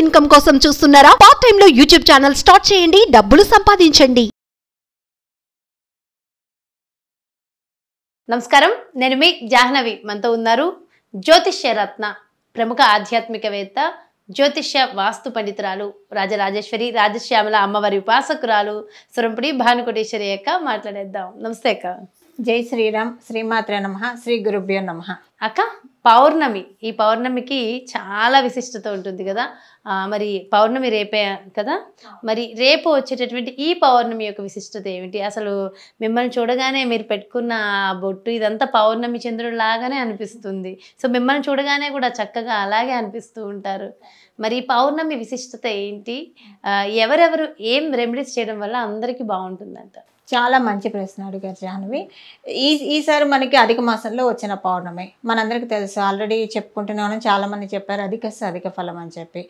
income కోసం చూస్తున్నారా part time లో యూట్యూబ్ ఛానల్ స్టార్ట్ చేయండి డబ్బులు సంపాదించండి నమస్కారం నేను మీ జాహ్నవి మనతో ఉన్నారు జ్యోతిష్య రత్న ప్రముఖ ఆధ్యాత్మికవేత్త జ్యోతిష్య వాస్తు పండితురాలు రాజరాజేశ్వరి రాజశ్యామల అమ్మవారి ఉపాసకురాలు సురంపుడి భానుకోటేశ్వరి అక్క మాట్లాడేద్దాం నమస్తే అక్క జై శ్రీరామ్ శ్రీమాత్ర నమ శ్రీ గురుభ్యో నమ అక్క పౌర్ణమి ఈ పౌర్ణమికి చాలా విశిష్టత ఉంటుంది కదా మరి పౌర్ణమి రేపే కదా మరి రేపు వచ్చేటటువంటి ఈ పౌర్ణమి యొక్క విశిష్టత ఏమిటి అసలు మిమ్మల్ని చూడగానే మీరు పెట్టుకున్న బొట్టు ఇదంతా పౌర్ణమి చంద్రుడు లాగానే అనిపిస్తుంది సో మిమ్మల్ని చూడగానే కూడా చక్కగా అలాగే అనిపిస్తూ ఉంటారు మరి పౌర్ణమి విశిష్టత ఏంటి ఎవరెవరు ఏం రెమెడీస్ చేయడం వల్ల అందరికీ బాగుంటుందంట చాలా మంచి ప్రశ్న అడిగారు జాహ్నవి ఈ ఈసారి మనకి అధిక మాసంలో వచ్చిన పౌర్ణమి మనందరికీ తెలుసు ఆల్రెడీ చెప్పుకుంటున్నామని చాలామంది చెప్పారు అధిక అధిక ఫలం అని చెప్పి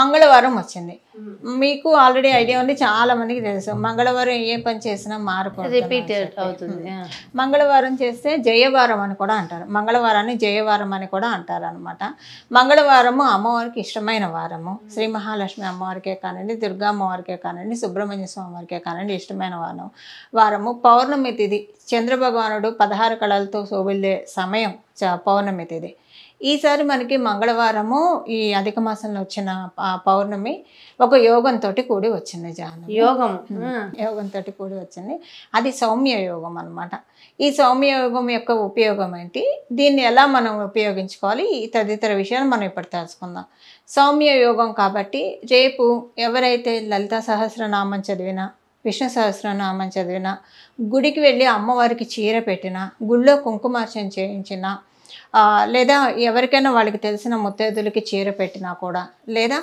మంగళవారం వచ్చింది మీకు ఆల్రెడీ ఐడియా ఉంది చాలా మందికి తెలుసు మంగళవారం ఏ పని చేసినా మారిపోతుంది మంగళవారం చేస్తే జయవారం అని కూడా అంటారు మంగళవారాన్ని జయవారం అని కూడా అంటారు అనమాట మంగళవారము అమ్మవారికి ఇష్టమైన వారము శ్రీ మహాలక్ష్మి అమ్మవారికే కానివ్వండి దుర్గా అమ్మవారికే కానివ్వండి సుబ్రహ్మణ్య స్వామివారికే కానివ్వండి ఇష్టమైన వారం వారము పౌర్ణమి తిది చంద్రభగవానుడు పదహారు కళలతో సోబిల్లే సమయం పౌర్ణమి తిది ఈసారి మనకి మంగళవారము ఈ అధిక మాసంలో వచ్చిన పౌర్ణమి ఒక యోగంతో కూడి వచ్చింది జానం యోగం యోగంతో కూడి వచ్చింది అది సౌమ్య యోగం అనమాట ఈ సౌమ్య యోగం యొక్క ఉపయోగం ఏంటి దీన్ని ఎలా మనం ఉపయోగించుకోవాలి ఈ తదితర విషయాలు మనం ఇప్పుడు తెలుసుకుందాం సౌమ్య యోగం కాబట్టి రేపు ఎవరైతే లలిత సహస్రనామం చదివినా విష్ణు సహస్రనామం చదివినా గుడికి వెళ్ళి అమ్మవారికి చీర పెట్టినా గుళ్ళో కుంకుమార్చన చేయించినా లేదా ఎవరికైనా వాళ్ళకి తెలిసిన ముత్తైదులకి చీర పెట్టినా కూడా లేదా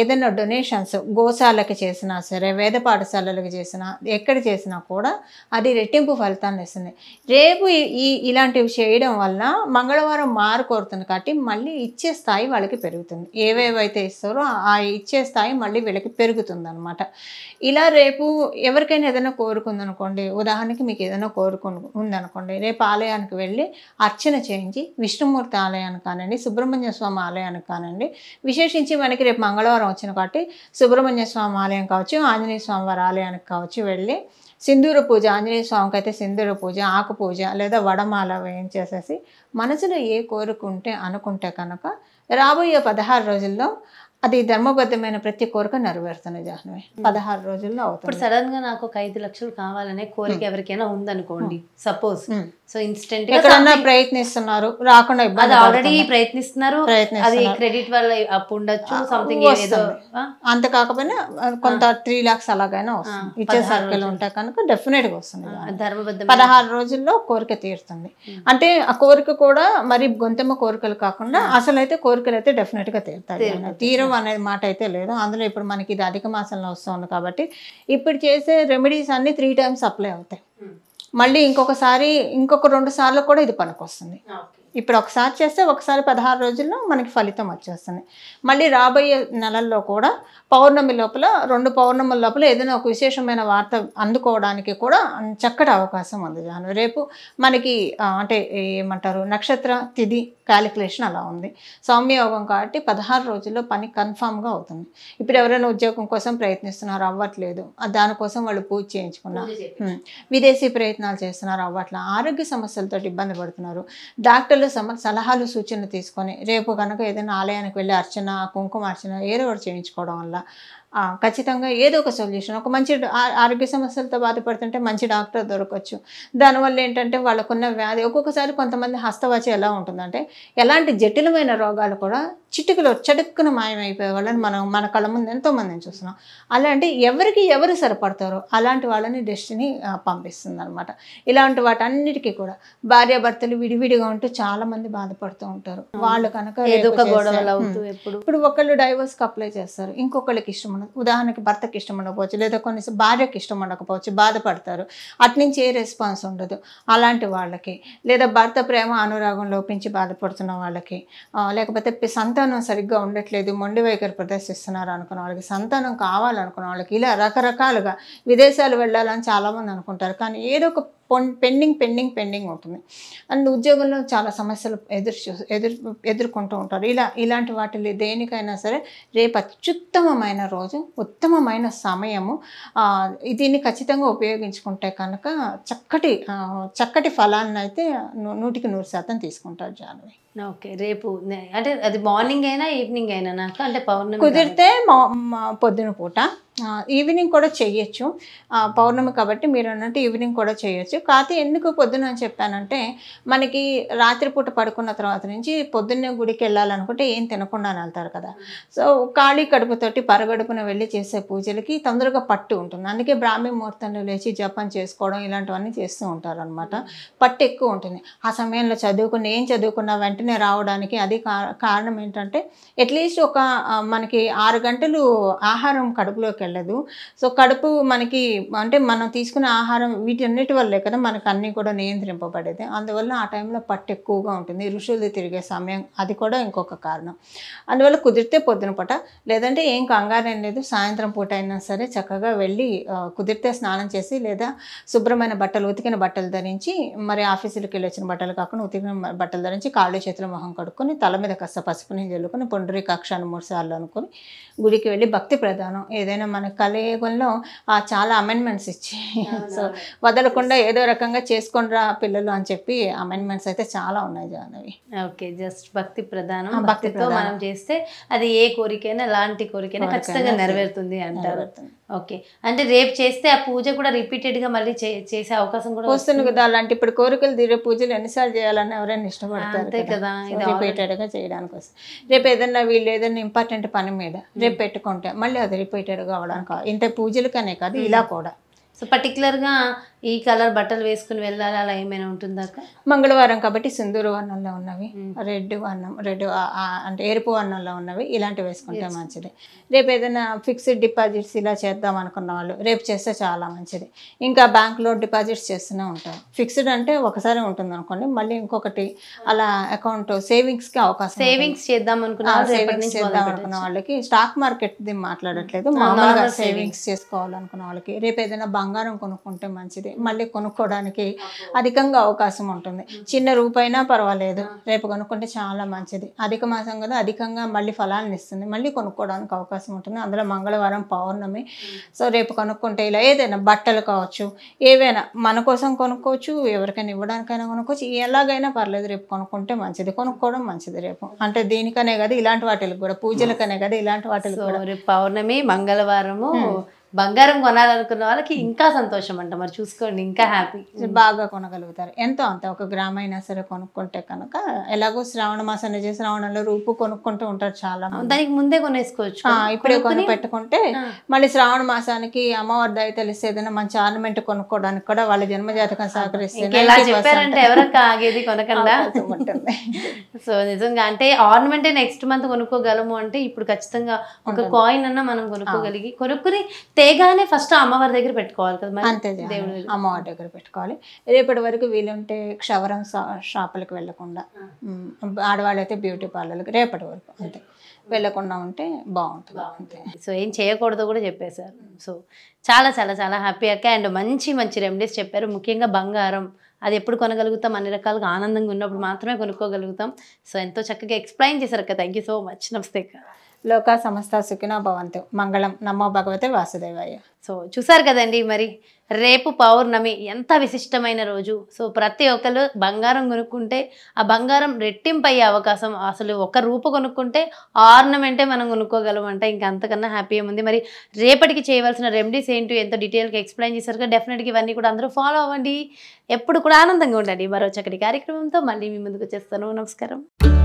ఏదైనా డొనేషన్స్ గోశాలకి చేసినా సరే వేద పాఠశాలలకు చేసినా ఎక్కడ చేసినా కూడా అది రెట్టింపు ఫలితాన్ని ఇస్తుంది రేపు ఈ ఇలాంటివి చేయడం వల్ల మంగళవారం మారు కోరుతుంది కాబట్టి మళ్ళీ ఇచ్చే స్థాయి వాళ్ళకి పెరుగుతుంది ఏవేవైతే ఇస్తారో ఆ ఇచ్చే స్థాయి మళ్ళీ వీళ్ళకి పెరుగుతుంది అనమాట ఇలా రేపు ఎవరికైనా ఏదైనా కోరుకుందనుకోండి ఉదాహరణకి మీకు ఏదైనా కోరుకు ఉందనుకోండి రేపు ఆలయానికి వెళ్ళి అర్చన చేయించి విష్ణుమూర్తి ఆలయానికి కానండి సుబ్రహ్మణ్య స్వామి ఆలయానికి కానండి విశేషించి మనకి రేపు మంగళవారం వచ్చిన కాబట్టి సుబ్రహ్మణ్య స్వామి ఆలయం కావచ్చు ఆంజనేయ స్వామి వారి ఆలయానికి కావచ్చు వెళ్ళి సింధూర పూజ ఆంజనేయ స్వామికి అయితే సింధూర పూజ ఆకు పూజ లేదా వడమాల వేయించేసేసి మనసులో ఏ కోరుకుంటే అనుకుంటే కనుక రాబోయే పదహారు రోజుల్లో అది ధర్మబద్ధమైన ప్రతి కోరిక నెరవేరుతుంది జాహ్నవి పదహారు రోజుల్లో అవుతుంది ఇప్పుడు సడన్ గా నాకు ఒక ఐదు లక్షలు కావాలనే కోరిక ఎవరికైనా ఉందనుకోండి సపోజ్ సో ఇన్స్టెంట్ ప్రయత్నిస్తున్నారు రాకుండా ఇబ్బంది ఆల్రెడీ ప్రయత్నిస్తున్నారు అది క్రెడిట్ వల్ల అప్పు ఉండొచ్చు సంథింగ్ ఏదో అంత కాకపోయినా కొంత త్రీ లాక్స్ అలాగైనా వస్తుంది ఇచ్చే సర్కిల్ ఉంటాయి కనుక డెఫినెట్ గా వస్తుంది పదహారు రోజుల్లో కోరిక తీరుతుంది అంటే ఆ కోరిక కూడా మరి గొంతెమ్మ కోరికలు కాకుండా అసలు అయితే కోరికలు అయితే డెఫినెట్ గా తీరుతాయి తీరం అనేది మాట అయితే లేదు అందులో ఇప్పుడు మనకి ఇది అధిక మాసంలో వస్తుంది కాబట్టి ఇప్పుడు చేసే రెమెడీస్ అన్ని త్రీ టైమ్స్ అప్లై అవుతాయి మళ్ళీ ఇంకొకసారి ఇంకొక రెండు సార్లు కూడా ఇది పనికొస్తుంది ఇప్పుడు ఒకసారి చేస్తే ఒకసారి పదహారు రోజుల్లో మనకి ఫలితం వచ్చేస్తుంది మళ్ళీ రాబోయే నెలల్లో కూడా పౌర్ణమి లోపల రెండు పౌర్ణముల లోపల ఏదైనా ఒక విశేషమైన వార్త అందుకోవడానికి కూడా చక్కటి అవకాశం ఉంది జాను రేపు మనకి అంటే ఏమంటారు నక్షత్ర తిథి క్యాలిక్యులేషన్ అలా ఉంది సౌమ్యయోగం కాబట్టి పదహారు రోజుల్లో పని కన్ఫామ్గా అవుతుంది ఇప్పుడు ఎవరైనా ఉద్యోగం కోసం ప్రయత్నిస్తున్నారు అవ్వట్లేదు దానికోసం వాళ్ళు పూజ చేయించుకున్నారు విదేశీ ప్రయత్నాలు చేస్తున్నారు అవ్వట్లేదు ఆరోగ్య సమస్యలతో ఇబ్బంది పడుతున్నారు డాక్టర్ ఇతరుల సలహాలు సూచనలు తీసుకొని రేపు కనుక ఏదైనా ఆలయానికి వెళ్ళి అర్చన కుంకుమ అర్చన ఏదో ఒకటి చేయించుకోవడం వల్ల ఖచ్చితంగా ఏదో ఒక సొల్యూషన్ ఒక మంచి ఆరోగ్య సమస్యలతో బాధపడుతుంటే మంచి డాక్టర్ దొరకవచ్చు దానివల్ల ఏంటంటే వాళ్ళకున్న వ్యాధి ఒక్కొక్కసారి కొంతమంది హస్తవాచి ఎలా ఉంటుందంటే ఎలాంటి జటిలమైన రోగాలు కూడా చిటికలో చటుక్కున మాయమైపోయే వాళ్ళని మనం మన కళ్ళ ముందు ఎంతోమందిని చూస్తున్నాం అలాంటి ఎవరికి ఎవరు సరిపడతారో అలాంటి వాళ్ళని డెస్టిని పంపిస్తుంది అనమాట ఇలాంటి వాటన్నిటికీ కూడా భార్యాభర్తలు విడివిడిగా ఉంటూ చాలా మంది బాధపడుతూ ఉంటారు వాళ్ళు కనుక ఏదో ఒక గొడవలు ఎప్పుడు ఇప్పుడు ఒకళ్ళు డైవర్స్కి అప్లై చేస్తారు ఇంకొకళ్ళకి ఇష్టం ఉండదు ఉదాహరణకి భర్తకి ఇష్టం ఉండకపోవచ్చు లేదా కొన్ని భార్యకి ఇష్టం ఉండకపోవచ్చు బాధపడతారు అట్నుంచి ఏ రెస్పాన్స్ ఉండదు అలాంటి వాళ్ళకి లేదా భర్త ప్రేమ అనురాగం లోపించి బాధపడుతున్న వాళ్ళకి లేకపోతే సంతానం సరిగ్గా ఉండట్లేదు మొండి వైఖరి ప్రదర్శిస్తున్నారు అనుకున్న వాళ్ళకి సంతానం కావాలనుకున్న వాళ్ళకి ఇలా రకరకాలుగా విదేశాలు వెళ్ళాలని చాలామంది అనుకుంటారు కానీ ఏదో ఒక పెండింగ్ పెండింగ్ పెండింగ్ ఉంటుంది అండ్ ఉద్యోగంలో చాలా సమస్యలు ఎదురు ఎదురు ఎదుర్కొంటూ ఉంటారు ఇలా ఇలాంటి వాటిని దేనికైనా సరే రేపు అత్యుత్తమమైన రోజు ఉత్తమమైన సమయము దీన్ని ఖచ్చితంగా ఉపయోగించుకుంటే కనుక చక్కటి చక్కటి ఫలాన్ని అయితే నూటికి నూరు శాతం తీసుకుంటారు జాన్వి ఓకే రేపు అంటే అది మార్నింగ్ అయినా ఈవినింగ్ అయినా నాకు అంటే పౌర్ణమి కుదిరితే పొద్దున పూట ఈవినింగ్ కూడా చేయొచ్చు పౌర్ణమి కాబట్టి మీరు అన్నట్టు ఈవినింగ్ కూడా చేయొచ్చు కాకపోతే ఎందుకు పొద్దున అని చెప్పానంటే మనకి రాత్రిపూట పడుకున్న తర్వాత నుంచి పొద్దున్నే గుడికి వెళ్ళాలనుకుంటే ఏం తినకుండా వెళ్తారు కదా సో ఖాళీ కడుపుతోటి పరగడుపున వెళ్ళి చేసే పూజలకి తొందరగా పట్టు ఉంటుంది అందుకే బ్రాహ్మీ ముహూర్తంలో లేచి జపం చేసుకోవడం ఇలాంటివన్నీ చేస్తూ ఉంటారు అనమాట పట్టు ఎక్కువ ఉంటుంది ఆ సమయంలో చదువుకున్న ఏం చదువుకున్నా వెంటనే వెంటనే రావడానికి అది కారణం ఏంటంటే అట్లీస్ట్ ఒక మనకి ఆరు గంటలు ఆహారం కడుపులోకి వెళ్ళదు సో కడుపు మనకి అంటే మనం తీసుకునే ఆహారం వీటన్నిటి వల్లే కదా మనకు అన్నీ కూడా నియంత్రింపబడేది అందువల్ల ఆ టైంలో పట్టు ఎక్కువగా ఉంటుంది ఋషులు తిరిగే సమయం అది కూడా ఇంకొక కారణం అందువల్ల కుదిరితే పొద్దున పూట లేదంటే ఏం కంగారేం లేదు సాయంత్రం పూట అయినా సరే చక్కగా వెళ్ళి కుదిరితే స్నానం చేసి లేదా శుభ్రమైన బట్టలు ఉతికిన బట్టలు ధరించి మరి ఆఫీసులకు వెళ్ళి వచ్చిన బట్టలు కాకుండా ఉతికిన బట్టలు ధరించి కాళ్ళు చేతులు చేతుల మొహం కడుక్కొని తల మీద కాస్త పసుపు నీళ్ళు చల్లుకొని పొండరి కక్షాన్ని సార్లు అనుకొని గుడికి వెళ్ళి భక్తి ప్రధానం ఏదైనా మన కలయుగంలో ఆ చాలా అమెండ్మెంట్స్ ఇచ్చి సో వదలకుండా ఏదో రకంగా చేసుకొని రా పిల్లలు అని చెప్పి అమెండ్మెంట్స్ అయితే చాలా ఉన్నాయి జాహ్నవి ఓకే జస్ట్ భక్తి ప్రధానం భక్తితో మనం చేస్తే అది ఏ కోరికైనా లాంటి కోరికైనా ఖచ్చితంగా నెరవేరుతుంది అంటారు ఓకే అంటే రేపు చేస్తే ఆ పూజ కూడా రిపీటెడ్ గా మళ్ళీ చేసే అవకాశం కూడా వస్తుంది కదా అలాంటి ఇప్పుడు కోరికలు తీరే పూజలు ఎన్నిసార్లు చేయాలని ఎవరైనా ఇష్టపడతారు కదా రిపీటెడ్గా చేయడానికి వస్తుంది రేపు ఏదన్నా వీళ్ళు ఏదైనా ఇంపార్టెంట్ పని మీద రేపు పెట్టుకుంటే మళ్ళీ అది రిపీటెడ్గా కావడానికి ఇంత పూజలకనే కాదు ఇలా కూడా సో పర్టికులర్గా ఈ కలర్ బట్టలు వేసుకుని వెళ్ళాలి అలా ఏమైనా ఉంటుందా మంగళవారం కాబట్టి సింధూరు వర్ణంలో ఉన్నవి రెడ్ వర్ణం రెడ్ అంటే ఎరుపు వర్ణంలో ఉన్నవి ఇలాంటివి వేసుకుంటే మంచిది రేపు ఏదైనా ఫిక్స్డ్ డిపాజిట్స్ ఇలా చేద్దాం అనుకున్న వాళ్ళు రేపు చేస్తే చాలా మంచిది ఇంకా బ్యాంక్లో డిపాజిట్స్ చేస్తూనే ఉంటారు ఫిక్స్డ్ అంటే ఒకసారి ఉంటుంది అనుకోండి మళ్ళీ ఇంకొకటి అలా అకౌంట్ సేవింగ్స్కి అవకాశం సేవింగ్స్ చేద్దాం అనుకున్న సేవింగ్స్ చేద్దాం అనుకున్న వాళ్ళకి స్టాక్ మార్కెట్ది మాట్లాడట్లేదు మామూలుగా సేవింగ్స్ చేసుకోవాలనుకున్న వాళ్ళకి రేపు ఏదైనా బంగారం కొనుక్కుంటే మంచిది మళ్ళీ కొనుక్కోవడానికి అధికంగా అవకాశం ఉంటుంది చిన్న రూపైనా పర్వాలేదు రేపు కొనుక్కుంటే చాలా మంచిది అధిక మాసం కదా అధికంగా మళ్ళీ ఫలాన్ని ఇస్తుంది మళ్ళీ కొనుక్కోవడానికి అవకాశం ఉంటుంది అందులో మంగళవారం పౌర్ణమి సో రేపు కొనుక్కుంటే ఇలా ఏదైనా బట్టలు కావచ్చు ఏవైనా మన కోసం కొనుక్కోవచ్చు ఎవరికైనా ఇవ్వడానికైనా కొనుక్కోవచ్చు ఎలాగైనా పర్లేదు రేపు కొనుక్కుంటే మంచిది కొనుక్కోవడం మంచిది రేపు అంటే దీనికనే కదా ఇలాంటి వాటికి కూడా పూజలకనే కదా ఇలాంటి వాటికి కూడా రేపు పౌర్ణమి మంగళవారము బంగారం కొనాలనుకున్న వాళ్ళకి ఇంకా సంతోషం అంట మరి చూసుకోండి ఇంకా హ్యాపీ బాగా కొనగలుగుతారు ఎంతో అంత ఒక గ్రామం అయినా సరే కొనుక్కుంటే కనుక ఎలాగో శ్రావణ మాసం నిజ శ్రావణంలో రూపు కొనుక్కుంటూ ఉంటారు చాలా దానికి ముందే కొనేసుకోవచ్చు ఇప్పుడే కొని పెట్టుకుంటే మళ్ళీ శ్రావణ మాసానికి అమ్మవారి అయితే తెలిస్తే ఏదైనా మంచి ఆర్నమెంట్ కొనుక్కోవడానికి కూడా వాళ్ళ జన్మజాతకం సహకరిస్తే ఆగేది కొనకుండా సో నిజంగా అంటే ఆర్నమెంటే నెక్స్ట్ మంత్ కొనుక్కోగలము అంటే ఇప్పుడు ఖచ్చితంగా ఒక కాయిన్ అన్న మనం కొనుక్కోగలిగి కొనుక్కుని తేగానే ఫస్ట్ అమ్మవారి దగ్గర పెట్టుకోవాలి కదా అంతే అమ్మవారి దగ్గర పెట్టుకోవాలి రేపటి వరకు వీలుంటే క్షవరం షాపులకు వెళ్ళకుండా ఆడవాళ్ళు అయితే బ్యూటీ పార్లర్లకు రేపటి వరకు అంతే వెళ్ళకుండా ఉంటే బాగుంటుంది సో ఏం చేయకూడదు కూడా చెప్పేశారు సో చాలా చాలా చాలా హ్యాపీ అక్క అండ్ మంచి మంచి రెమెడీస్ చెప్పారు ముఖ్యంగా బంగారం అది ఎప్పుడు కొనగలుగుతాం అన్ని రకాలుగా ఆనందంగా ఉన్నప్పుడు మాత్రమే కొనుక్కోగలుగుతాం సో ఎంతో చక్కగా ఎక్స్ప్లెయిన్ చేశారు అక్క థ్యాంక్ సో మచ్ నమస్తే అక్క లోక సమస్త సుఖిన భవంతు మంగళం నమో భగవతే వాసుదేవాయ సో చూసారు కదండి మరి రేపు పౌర్ణమి ఎంత విశిష్టమైన రోజు సో ప్రతి ఒక్కరు బంగారం కొనుక్కుంటే ఆ బంగారం రెట్టింపయ్యే అవకాశం అసలు ఒక రూపు కొనుక్కుంటే ఆర్నమెంటే మనం అంటే ఇంకా అంతకన్నా హ్యాపీ ఉంది మరి రేపటికి చేయవలసిన రెమెడీస్ ఏంటి ఎంతో డీటెయిల్గా ఎక్స్ప్లెయిన్ చేశారు కదా డెఫినెట్గా ఇవన్నీ కూడా అందరూ ఫాలో అవ్వండి ఎప్పుడు కూడా ఆనందంగా ఉండండి మరో చక్కటి కార్యక్రమంతో మళ్ళీ మీ ముందుకు చేస్తాను నమస్కారం